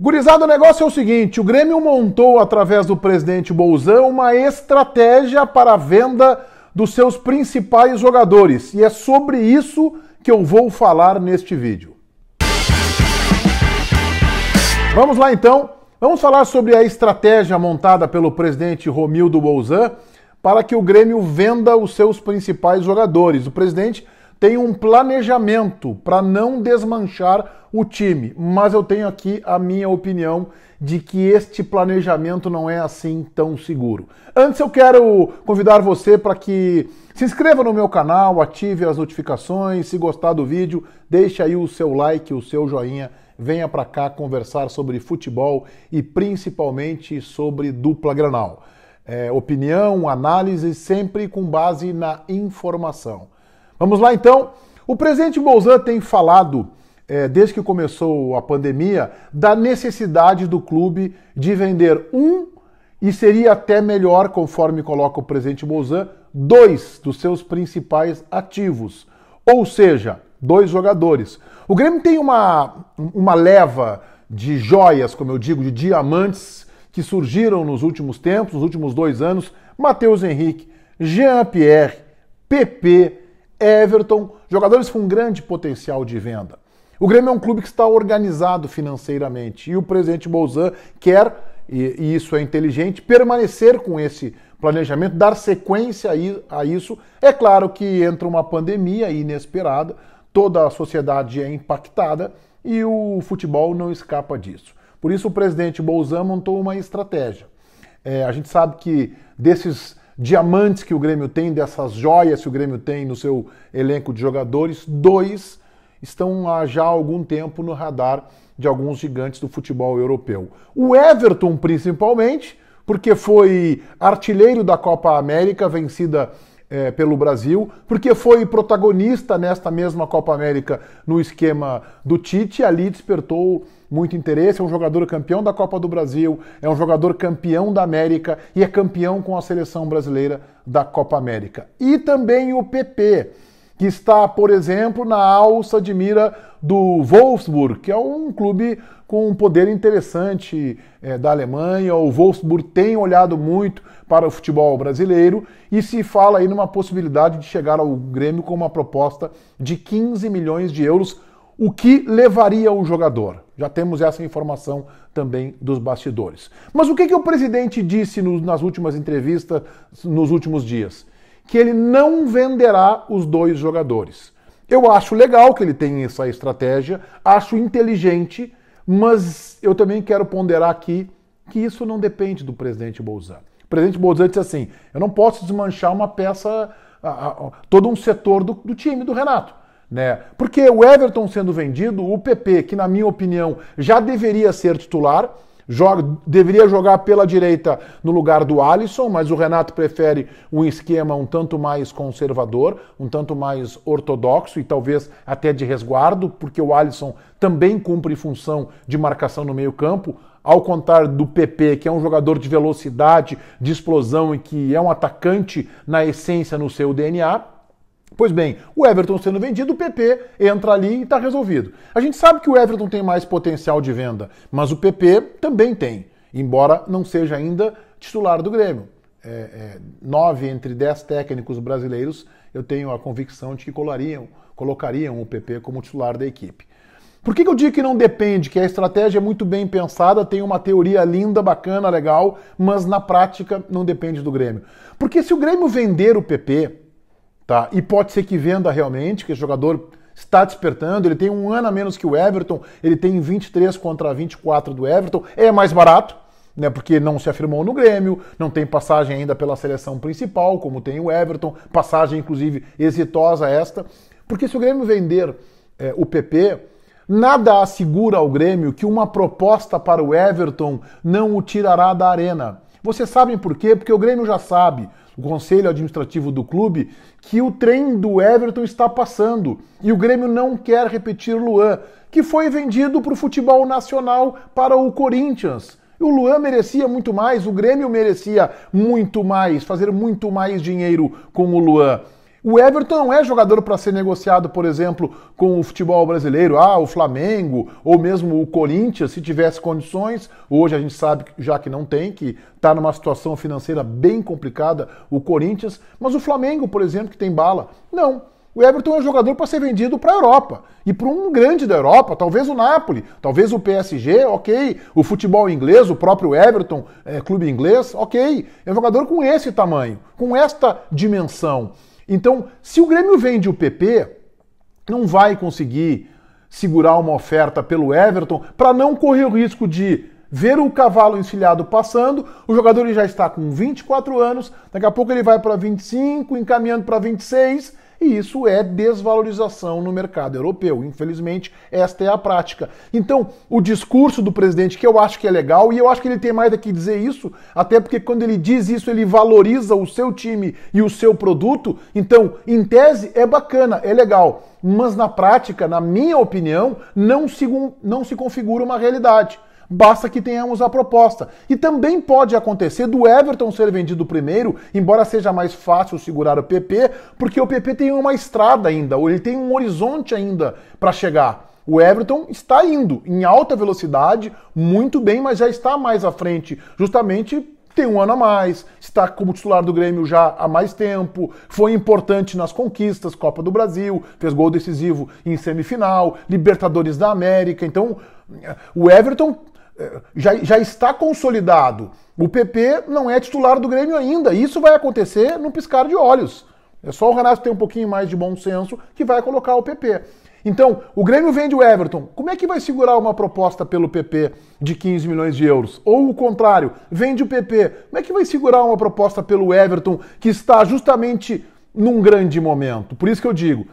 Gurizada, o negócio é o seguinte: o Grêmio montou, através do presidente Bolzão, uma estratégia para a venda dos seus principais jogadores. E é sobre isso que eu vou falar neste vídeo. Vamos lá então. Vamos falar sobre a estratégia montada pelo presidente Romildo Bolzan para que o Grêmio venda os seus principais jogadores. O presidente tem um planejamento para não desmanchar o time, mas eu tenho aqui a minha opinião de que este planejamento não é assim tão seguro. Antes eu quero convidar você para que se inscreva no meu canal, ative as notificações, se gostar do vídeo, deixe aí o seu like, o seu joinha, venha para cá conversar sobre futebol e principalmente sobre dupla granal. É, opinião, análise, sempre com base na informação. Vamos lá então. O presidente Bolzan tem falado, é, desde que começou a pandemia, da necessidade do clube de vender um e seria até melhor, conforme coloca o presidente Bolzan, dois dos seus principais ativos. Ou seja, dois jogadores. O Grêmio tem uma, uma leva de joias, como eu digo, de diamantes que surgiram nos últimos tempos, nos últimos dois anos. Matheus Henrique, Jean Pierre, PP, Everton, jogadores com grande potencial de venda. O Grêmio é um clube que está organizado financeiramente e o presidente Bolzan quer, e isso é inteligente, permanecer com esse planejamento, dar sequência a isso. É claro que entra uma pandemia inesperada, toda a sociedade é impactada e o futebol não escapa disso. Por isso, o presidente Bolzan montou uma estratégia. É, a gente sabe que desses diamantes que o Grêmio tem, dessas joias que o Grêmio tem no seu elenco de jogadores, dois estão há já algum tempo no radar de alguns gigantes do futebol europeu. O Everton, principalmente, porque foi artilheiro da Copa América, vencida é, pelo Brasil, porque foi protagonista nesta mesma Copa América no esquema do Tite, ali despertou muito interesse. É um jogador campeão da Copa do Brasil, é um jogador campeão da América e é campeão com a seleção brasileira da Copa América. E também o PP que está, por exemplo, na alça de mira do Wolfsburg, que é um clube com um poder interessante é, da Alemanha. O Wolfsburg tem olhado muito para o futebol brasileiro e se fala aí numa possibilidade de chegar ao Grêmio com uma proposta de 15 milhões de euros, o que levaria o jogador. Já temos essa informação também dos bastidores. Mas o que, que o presidente disse nas últimas entrevistas, nos últimos dias? que ele não venderá os dois jogadores. Eu acho legal que ele tenha essa estratégia, acho inteligente, mas eu também quero ponderar aqui que isso não depende do presidente Bolsonaro. O presidente Bolsonaro disse assim: eu não posso desmanchar uma peça, a, a, a, todo um setor do, do time do Renato. Né? Porque o Everton sendo vendido, o PP, que na minha opinião já deveria ser titular, Joga, deveria jogar pela direita no lugar do Alisson, mas o Renato prefere um esquema um tanto mais conservador, um tanto mais ortodoxo e talvez até de resguardo, porque o Alisson também cumpre função de marcação no meio-campo, ao contrário do PP, que é um jogador de velocidade, de explosão e que é um atacante na essência, no seu DNA. Pois bem, o Everton sendo vendido, o PP entra ali e está resolvido. A gente sabe que o Everton tem mais potencial de venda, mas o PP também tem, embora não seja ainda titular do Grêmio. É, é, nove entre dez técnicos brasileiros, eu tenho a convicção de que colariam, colocariam o PP como titular da equipe. Por que, que eu digo que não depende, que a estratégia é muito bem pensada, tem uma teoria linda, bacana, legal, mas na prática não depende do Grêmio? Porque se o Grêmio vender o PP, Tá? E pode ser que venda realmente, que o jogador está despertando, ele tem um ano a menos que o Everton, ele tem 23 contra 24 do Everton, é mais barato, né? Porque não se afirmou no Grêmio, não tem passagem ainda pela seleção principal, como tem o Everton, passagem inclusive exitosa esta. Porque se o Grêmio vender é, o PP, nada assegura ao Grêmio que uma proposta para o Everton não o tirará da arena. Vocês sabem por quê? Porque o Grêmio já sabe, o conselho administrativo do clube, que o trem do Everton está passando e o Grêmio não quer repetir Luan, que foi vendido para o futebol nacional para o Corinthians. O Luan merecia muito mais, o Grêmio merecia muito mais, fazer muito mais dinheiro com o Luan. O Everton não é jogador para ser negociado, por exemplo, com o futebol brasileiro, ah, o Flamengo, ou mesmo o Corinthians, se tivesse condições. Hoje a gente sabe já que não tem, que está numa situação financeira bem complicada, o Corinthians. Mas o Flamengo, por exemplo, que tem bala. Não. O Everton é um jogador para ser vendido para a Europa. E para um grande da Europa, talvez o Napoli, talvez o PSG, ok. O futebol inglês, o próprio Everton, é, clube inglês, ok. É um jogador com esse tamanho, com esta dimensão. Então, se o Grêmio vende o PP, não vai conseguir segurar uma oferta pelo Everton para não correr o risco de ver o cavalo encilhado passando. O jogador já está com 24 anos, daqui a pouco ele vai para 25, encaminhando para 26 e isso é desvalorização no mercado europeu. Infelizmente, esta é a prática. Então, o discurso do presidente, que eu acho que é legal, e eu acho que ele tem mais que dizer isso, até porque quando ele diz isso, ele valoriza o seu time e o seu produto. Então, em tese, é bacana, é legal. Mas na prática, na minha opinião, não se, não se configura uma realidade. Basta que tenhamos a proposta. E também pode acontecer do Everton ser vendido primeiro, embora seja mais fácil segurar o PP, porque o PP tem uma estrada ainda, ou ele tem um horizonte ainda para chegar. O Everton está indo em alta velocidade, muito bem, mas já está mais à frente, justamente tem um ano a mais, está como titular do Grêmio já há mais tempo, foi importante nas conquistas, Copa do Brasil, fez gol decisivo em semifinal, Libertadores da América. Então, eh, o Everton já, já está consolidado. O PP não é titular do Grêmio ainda. Isso vai acontecer no piscar de olhos. É só o Renato ter um pouquinho mais de bom senso que vai colocar o PP. Então, o Grêmio vende o Everton. Como é que vai segurar uma proposta pelo PP de 15 milhões de euros? Ou o contrário, vende o PP. Como é que vai segurar uma proposta pelo Everton que está justamente num grande momento? Por isso que eu digo,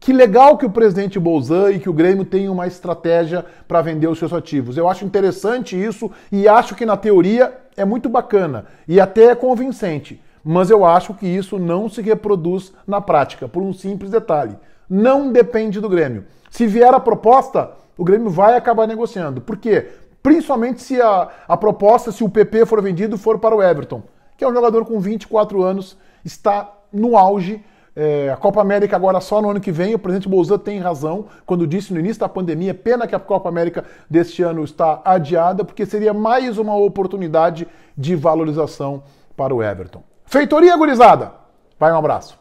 que legal que o presidente Bolzan e que o Grêmio tenham uma estratégia para vender os seus ativos. Eu acho interessante isso e acho que na teoria é muito bacana e até é convincente, mas eu acho que isso não se reproduz na prática por um simples detalhe. Não depende do Grêmio. Se vier a proposta, o Grêmio vai acabar negociando. Por quê? Principalmente se a, a proposta, se o PP for vendido, for para o Everton, que é um jogador com 24 anos, está no auge é, a Copa América agora só no ano que vem. O presidente Bolsonaro tem razão quando disse no início da pandemia: pena que a Copa América deste ano está adiada, porque seria mais uma oportunidade de valorização para o Everton. Feitoria, gurizada! Vai, um abraço.